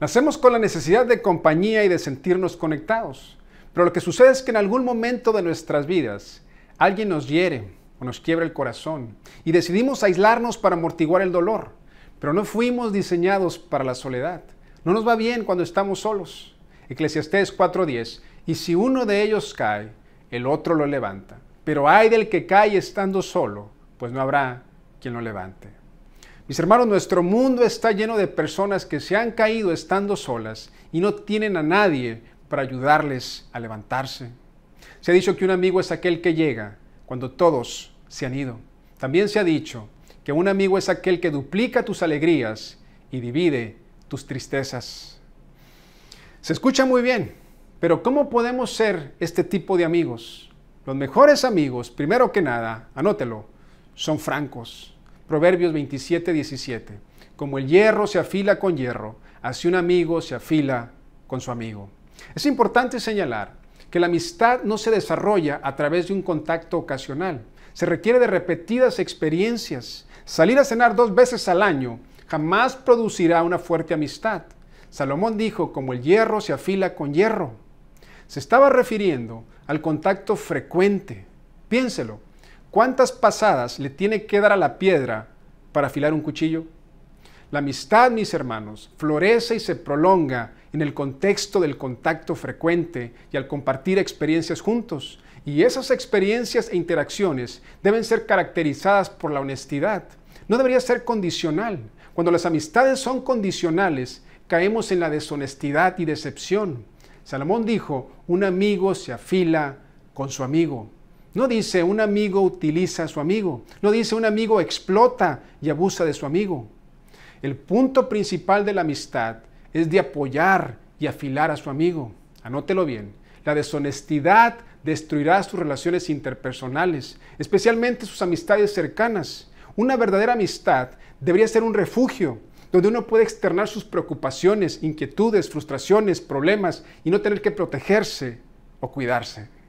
Nacemos con la necesidad de compañía y de sentirnos conectados. Pero lo que sucede es que en algún momento de nuestras vidas alguien nos hiere o nos quiebra el corazón y decidimos aislarnos para amortiguar el dolor. Pero no fuimos diseñados para la soledad. No nos va bien cuando estamos solos. Eclesiastés 4:10. Y si uno de ellos cae, el otro lo levanta. Pero hay del que cae estando solo, pues no habrá quien lo levante. Mis hermanos, nuestro mundo está lleno de personas que se han caído estando solas y no tienen a nadie para ayudarles a levantarse. Se ha dicho que un amigo es aquel que llega cuando todos se han ido. También se ha dicho que un amigo es aquel que duplica tus alegrías y divide tus tristezas. Se escucha muy bien, pero ¿cómo podemos ser este tipo de amigos? Los mejores amigos, primero que nada, anótelo, son francos. Proverbios 27, 17. Como el hierro se afila con hierro, así un amigo se afila con su amigo. Es importante señalar que la amistad no se desarrolla a través de un contacto ocasional. Se requiere de repetidas experiencias. Salir a cenar dos veces al año jamás producirá una fuerte amistad. Salomón dijo, como el hierro se afila con hierro. Se estaba refiriendo al contacto frecuente. Piénselo, ¿Cuántas pasadas le tiene que dar a la piedra para afilar un cuchillo? La amistad, mis hermanos, florece y se prolonga en el contexto del contacto frecuente y al compartir experiencias juntos. Y esas experiencias e interacciones deben ser caracterizadas por la honestidad. No debería ser condicional. Cuando las amistades son condicionales, caemos en la deshonestidad y decepción. Salomón dijo, un amigo se afila con su amigo. No dice un amigo utiliza a su amigo. No dice un amigo explota y abusa de su amigo. El punto principal de la amistad es de apoyar y afilar a su amigo. Anótelo bien. La deshonestidad destruirá sus relaciones interpersonales, especialmente sus amistades cercanas. Una verdadera amistad debería ser un refugio donde uno puede externar sus preocupaciones, inquietudes, frustraciones, problemas y no tener que protegerse o cuidarse.